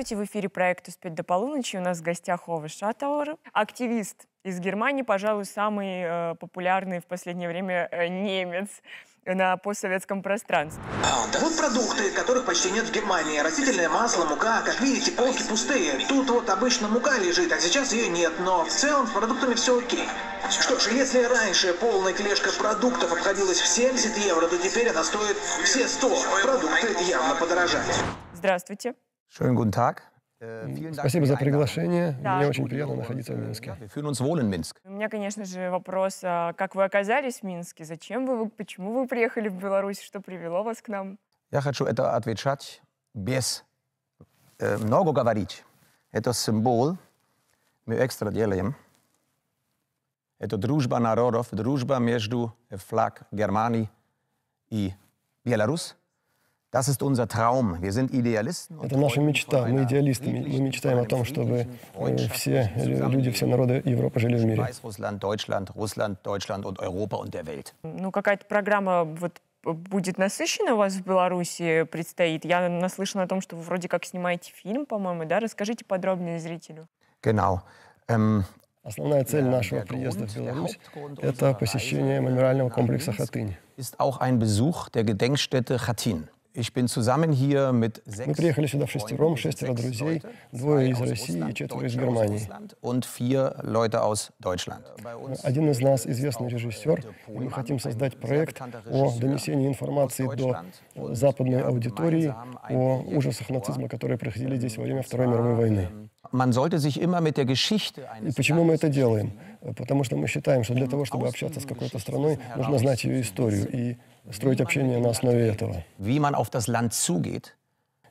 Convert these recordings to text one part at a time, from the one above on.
Здравствуйте, в эфире проект «Успеть до полуночи». У нас в гостях Ова Шатауэр, активист из Германии, пожалуй, самый э, популярный в последнее время э, немец на постсоветском пространстве. А, да вот продукты, которых почти нет в Германии. Растительное масло, мука. Как видите, полки пустые. Тут вот обычно мука лежит, а сейчас ее нет. Но в целом с продуктами все окей. Что ж, если раньше полная клешка продуктов обходилась в 70 евро, то теперь она стоит все 100. Продукты явно подорожали. Здравствуйте. Schönen guten äh, Спасибо за приглашение. Да. Мне очень приятно находиться в äh, Минске. У меня, конечно же, вопрос, а, как вы оказались в Минске? Зачем вы, почему вы приехали в Беларусь? Что привело вас к нам? Я хочу это отвечать без э, много говорить. Это символ, мы экстра делаем. Это дружба народов, дружба между э, флаг Германии и Беларусь. Это наша мечта, мы идеалисты. мы мечтаем о том, чтобы э, все люди, все народы Европы жили в мире. Ну, какая-то программа вот будет насыщена у вас в Беларуси предстоит? Я наслышана о том, что вы вроде как снимаете фильм, по-моему, да? Расскажите подробнее зрителю. Genau. Ähm, Основная цель нашего приезда в Беларусь – это посещение мемориального комплекса Хатынь. Ist auch ein Besuch der Gedenkstätte Хатынь. Мы приехали сюда в шестером, шестеро друзей, двое из России и четверо из Германии. Э, один из нас известный режиссер, и мы хотим создать проект о донесении информации до э, западной аудитории о ужасах нацизма, которые проходили здесь во время Второй мировой войны. И почему мы это делаем? Потому что мы считаем, что для того, чтобы общаться с какой-то страной, нужно знать ее историю и строить общение на основе этого.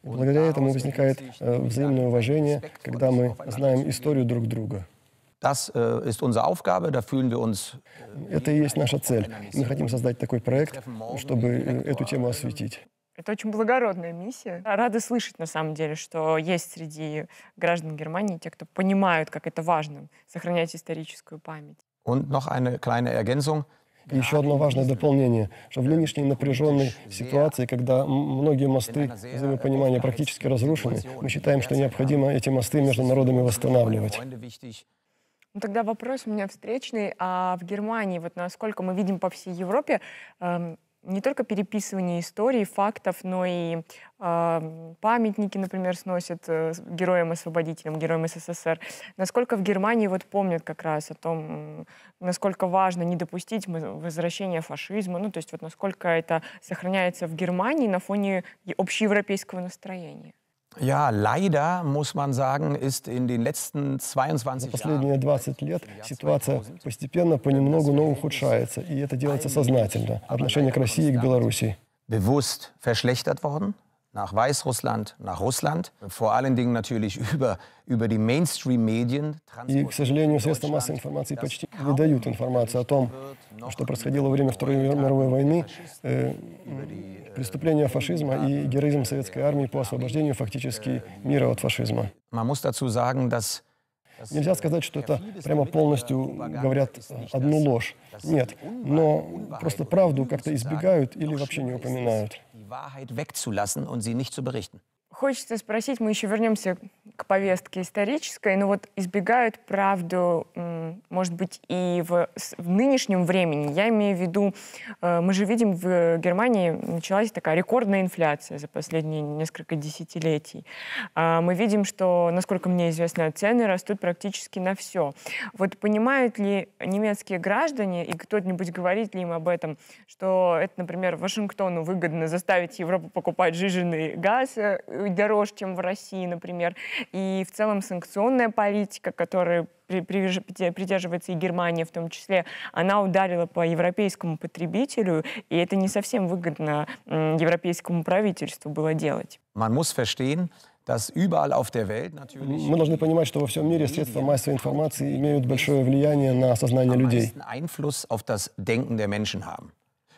Благодаря этому возникает э, взаимное уважение, когда мы знаем историю друг друга. Das äh, ist unsere Aufgabe, da fühlen wir uns. Äh, это и есть наша цель. Мы хотим создать такой проект, чтобы э, эту тему осветить. Это очень благородная миссия. Рада слышать, на самом деле, что есть среди граждан Германии те, кто понимают, как это важно, сохранять историческую память. Und noch eine kleine Ergänzung. И еще одно важное дополнение, что в äh, нынешней напряженной ситуации, когда многие мосты взаимопонимания äh, практически разрушены, мы считаем, что необходимо эти мосты между народами восстанавливать. Ну, тогда вопрос у меня встречный. А в Германии, вот насколько мы видим по всей Европе, эм, не только переписывание истории фактов, но и э, памятники, например, сносят э, героям-освободителям, героям СССР. Насколько в Германии вот помнят как раз о том, насколько важно не допустить возвращения фашизма, ну то есть вот насколько это сохраняется в Германии на фоне общеевропейского настроения. Ja, leider muss man sagen, ist in den letzten 22 последние 20 лет ситуация постепенно, понемногу, но ухудшается. И это делается сознательно. Отношение к России и к Белоруссии. Bewusst verschlechtert worden? nach Weißrussland, nach Russland, vor allen Dingen natürlich über, über die Mainstream-Medien. И, к сожалению, средства массовой информации почти не дают информацию о том, что происходило во время Второй мировой войны, äh, э, äh, преступления фашизма и героизм советской армии по освобождению фактически мира от фашизма. Man muss dazu sagen, dass Нельзя äh, сказать, что это прямо полностью говорят одну ложь. Нет, но просто правду как-то избегают или вообще не упоминают. die Wahrheit wegzulassen und sie nicht zu berichten. Хочется спросить, мы еще вернемся к повестке исторической, но вот избегают правду, может быть, и в, в нынешнем времени. Я имею в виду, э, мы же видим, в Германии началась такая рекордная инфляция за последние несколько десятилетий. А, мы видим, что, насколько мне известно, цены растут практически на все. Вот понимают ли немецкие граждане, и кто-нибудь говорит ли им об этом, что это, например, Вашингтону выгодно заставить Европу покупать жиженый газ э, дороже, чем в России, например, и в целом санкционная политика, которая придерживается и Германия в том числе, она ударила по европейскому потребителю, и это не совсем выгодно европейскому правительству было делать. мы должны понимать, что во всем мире средства массовой информации имеют большое влияние на сознание людей.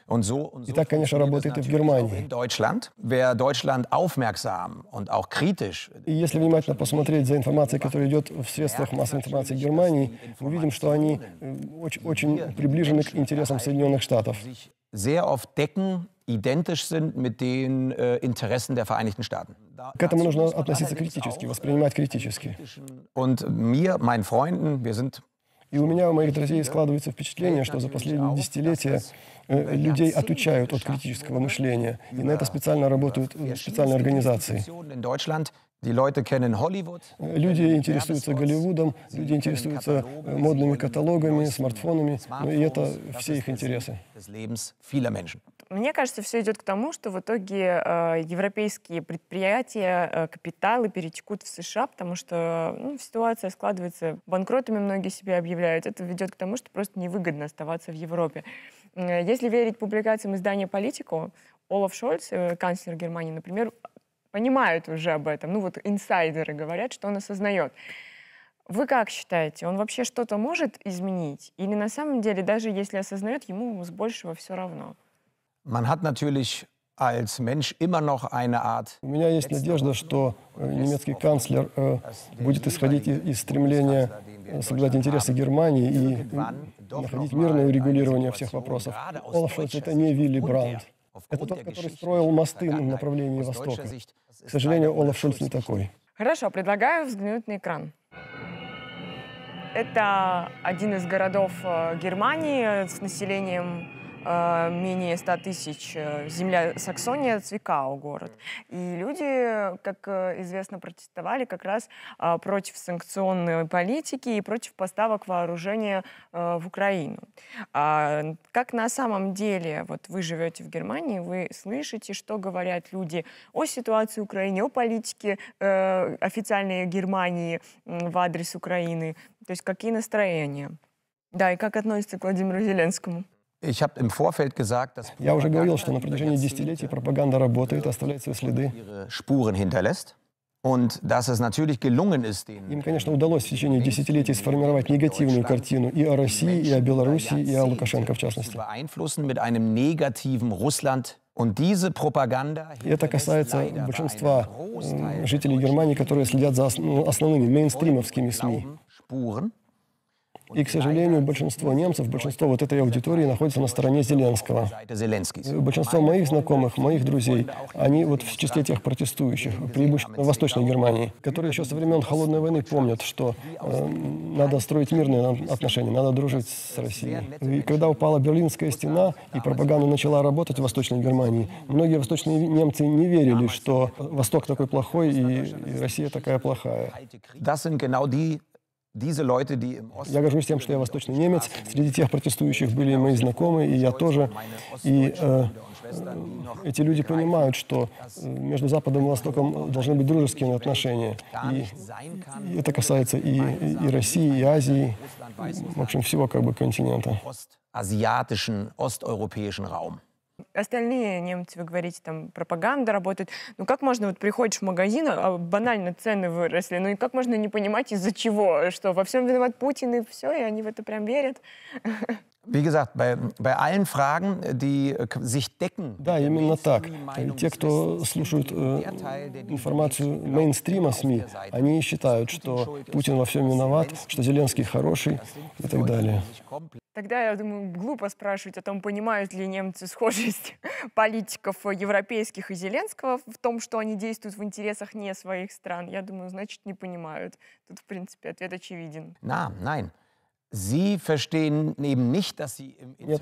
Und so und so. Итак, конечно, работает и в Германии. Deutschland. Wer Deutschland aufmerksam und auch kritisch. И если внимательно посмотреть за информацией, которая идет в средствах массовой информации Германии, мы видим, что они очень, очень приближены к интересам Соединенных Штатов. Sehr oft decken identisch sind mit den äh, Interessen der Vereinigten Staaten. К этому нужно относиться критически, воспринимать критически. Und mir, meinen Freunden, wir sind И у меня, у моих друзей складывается впечатление, что за последние десятилетия э, людей отучают от критического мышления. И на это специально работают э, специальные организации. Э, люди интересуются Голливудом, люди интересуются модными каталогами, смартфонами, ну и это все их интересы. Мне кажется, все идет к тому, что в итоге э, европейские предприятия, э, капиталы перетекут в США, потому что ну, ситуация складывается, банкротами многие себя объявляют. Это ведет к тому, что просто невыгодно оставаться в Европе. Э, если верить публикациям издания «Политику», Олаф Шольц, э, канцлер Германии, например, понимают уже об этом. Ну вот инсайдеры говорят, что он осознает. Вы как считаете, он вообще что-то может изменить? Или на самом деле, даже если осознает, ему с большего все равно? Man hat natürlich als Mensch immer noch eine Art. У меня есть надежда, что немецкий канцлер э, будет исходить из стремления соблюдать интересы Германии и находить мирное урегулирование всех вопросов. Олаф Шольц — это не Вилли Бранд. Это тот, который строил мосты в направлении Востока. К сожалению, Олаф Шульц не такой. Хорошо, предлагаю взглянуть на экран. Это один из городов э, Германии с населением Э, менее 100 тысяч, э, земля Саксония, Цвикау город. И люди, как э, известно, протестовали как раз против санкционной политики и против поставок вооружения в Украину. А, как на самом деле, вот вы живете в Германии, вы слышите, что говорят люди о ситуации в Украине, о политике официальной Германии в адрес Украины, то есть какие настроения? Да, и как относится к Владимиру Зеленскому? Я уже говорил, что на протяжении десятилетий пропаганда работает, оставляет свои следы. Им, конечно, удалось в течение десятилетий сформировать негативную картину и о России, и о Белоруссии, и о Лукашенко в частности. И это касается большинства жителей Германии, которые следят за основными мейнстримовскими СМИ. И, к сожалению, большинство немцев, большинство вот этой аудитории находится на стороне Зеленского. Большинство моих знакомых, моих друзей, они вот в числе тех протестующих, преимущественно в Восточной Германии, которые еще со времен Холодной войны помнят, что э, надо строить мирные отношения, надо дружить с Россией. И когда упала Берлинская стена и пропаганда начала работать в Восточной Германии, многие восточные немцы не верили, что Восток такой плохой и, и Россия такая плохая. Я горжусь тем, что я восточный немец. Среди тех протестующих были мои знакомые, и я тоже. И э, э, эти люди понимают, что э, между Западом и Востоком должны быть дружеские отношения. И, и это касается и, и, России, и Азии, в общем, всего как бы континента. Остальные немцы, вы говорите, там пропаганда работает. Ну как можно, вот приходишь в магазин, а банально цены выросли, ну и как можно не понимать из-за чего, что во всем виноват Путин и все, и они в это прям верят? Wie gesagt, bei, bei allen Fragen, die sich decken. Да, именно так. Те, кто слушают э, информацию мейнстрима СМИ, они считают, что Путин во всем виноват, что Зеленский хороший и так далее. Тогда я думаю, глупо спрашивать о том, понимают ли немцы схожесть политиков европейских и Зеленского в том, что они действуют в интересах не своих стран. Я думаю, значит, не понимают. Тут, в принципе, ответ очевиден. Да, nein. Нет,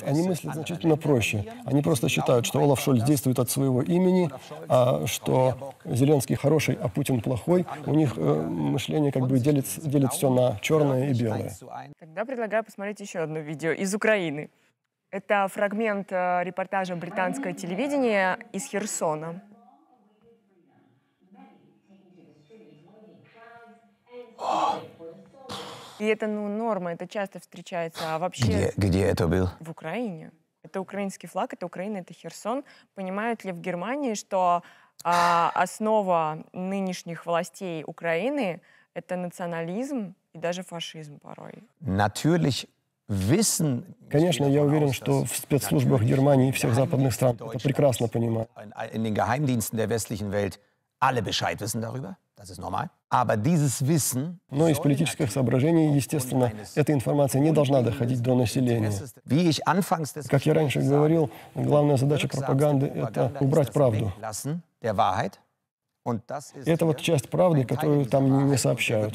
они мыслят значительно проще. Они просто считают, что Олаф Шольц действует от своего имени, а что Зеленский хороший, а Путин плохой. У них э, мышление как бы делит, делит все на черное и белое. Тогда предлагаю посмотреть еще одно видео из Украины. Это фрагмент э, репортажа британского телевидения из Херсона. И это, ну, норма, это часто встречается. А вообще... Где, где это был? В Украине. Это украинский флаг, это Украина, это Херсон. Понимают ли в Германии, что а, основа нынешних властей Украины — это национализм и даже фашизм порой? Natürlich Конечно, я уверен, что в спецслужбах Германии и всех западных стран это прекрасно понимают alle Bescheid wissen darüber. Das ist normal. Но из политических соображений, естественно, эта информация не должна доходить до населения. Как я раньше говорил, главная задача пропаганды — это убрать правду. Это вот часть правды, которую там не сообщают.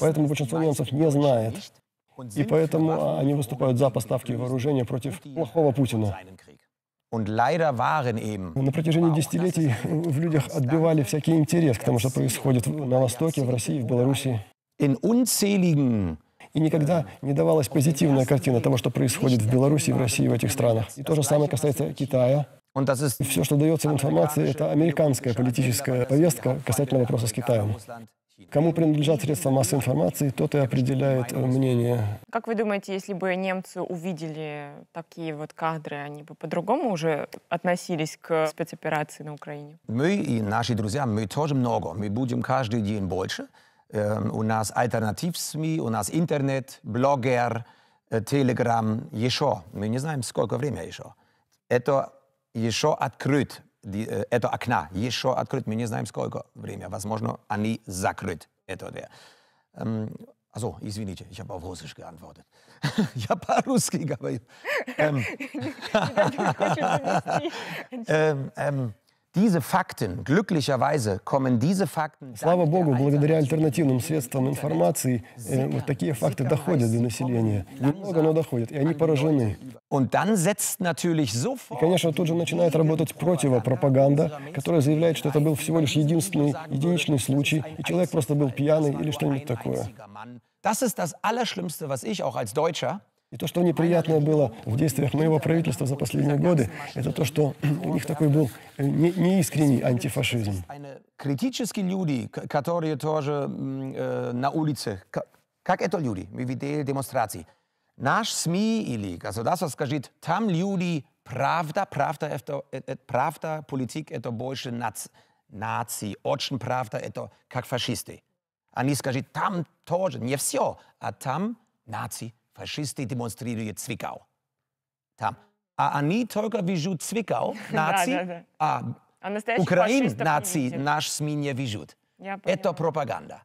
Поэтому большинство немцев не знает. И поэтому они выступают за поставки вооружения против плохого Путина. На протяжении десятилетий в людях отбивали всякий интерес к тому, что происходит на Востоке, в России, в Беларуси. И никогда не давалась позитивная картина того, что происходит в Беларуси, в России, в этих странах. И то же самое касается Китая. Все, что дается в информации, это американская политическая повестка касательно вопроса с Китаем. Кому принадлежат средства массовой информации, тот и определяет мнение. Как вы думаете, если бы немцы увидели такие вот кадры, они бы по-другому уже относились к спецоперации на Украине? Мы и наши друзья, мы тоже много. Мы будем каждый день больше. Эм, у нас альтернатив СМИ, у нас интернет, блогер, телеграм, э, еще. Мы не знаем, сколько времени еще. Это еще открыт это окна еще открыт, мы не знаем сколько время, возможно, они закрыт. Это да. Эм, also, извините, я по-русски Russisch я по-русски говорю. Эм, эм, эм, Слава Богу, благодаря альтернативным средствам информации э, вот такие факты доходят до населения. Немного, но доходят, и они поражены. И, конечно, тут же начинает работать противопропаганда, которая заявляет, что это был всего лишь единственный, единичный случай, и человек просто был пьяный или что-нибудь такое. Das ist das Allerschlimmste, was ich auch als Deutscher и то, что неприятное было в действиях моего правительства за последние годы, это то, что у них такой был э, не, неискренний антифашизм. Критические люди, которые тоже э, на улице, как, это люди, мы видели демонстрации. Наш СМИ или государство скажет, там люди, правда, правда, это, это э, правда, политик это больше наци, наци. очень правда, это как фашисты. Они скажут, там тоже, не все, а там нации Фашисты демонстрируют Зwickau. Там. А они только вижут Зwickau, нации, да, да, да. а, а Украин, нации, наш СМИ не вижут. Это пропаганда.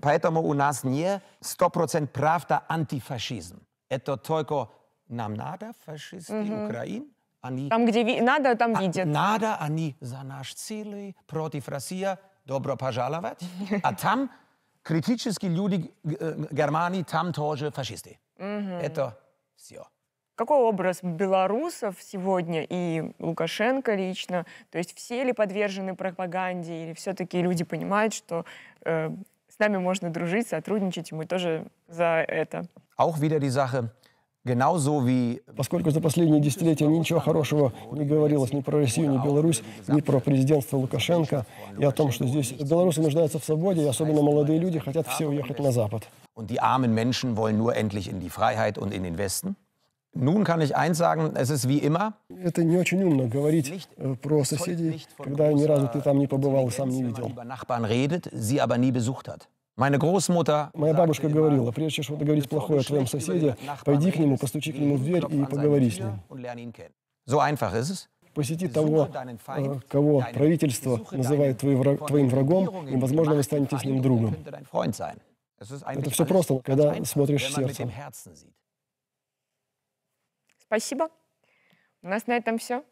Поэтому у нас не 100% правда антифашизм. Это только нам надо, фашисты угу. Украины, они... Там, где надо, там а, видят. Надо, они за наши цели, против России, добро пожаловать. А там критические люди Германии, там тоже фашисты. Угу. Это все. Какой образ белорусов сегодня и Лукашенко лично? То есть все ли подвержены пропаганде или все-таки люди понимают, что э, с нами можно дружить, сотрудничать, и мы тоже за это? А auch wieder die Sache, Genauso wie Поскольку за последние десятилетия ничего хорошего не говорилось ни про Россию, ни Беларусь, ни про президентство Лукашенко, и о том, что здесь белорусы нуждаются в свободе, и особенно молодые люди хотят все уехать на Запад. und die armen Menschen wollen nur endlich in die Freiheit und in den Westen? Nun kann ich eins sagen, es ist wie immer. Это не очень умно говорить nicht, про соседей, когда ни разу ты там не побывал, сам не видел. Über Nachbarn redet, sie aber nie besucht hat. Meine Großmutter Моя бабушка говорила, прежде чем что-то говорить плохое о твоем соседе, пойди к нему, постучи к нему в дверь и поговори с ним. So einfach ist es. Посети того, кого правительство называет твоим врагом, и, возможно, вы станете с ним другом. Это все просто, когда смотришь сердцем. Спасибо. У нас на этом все.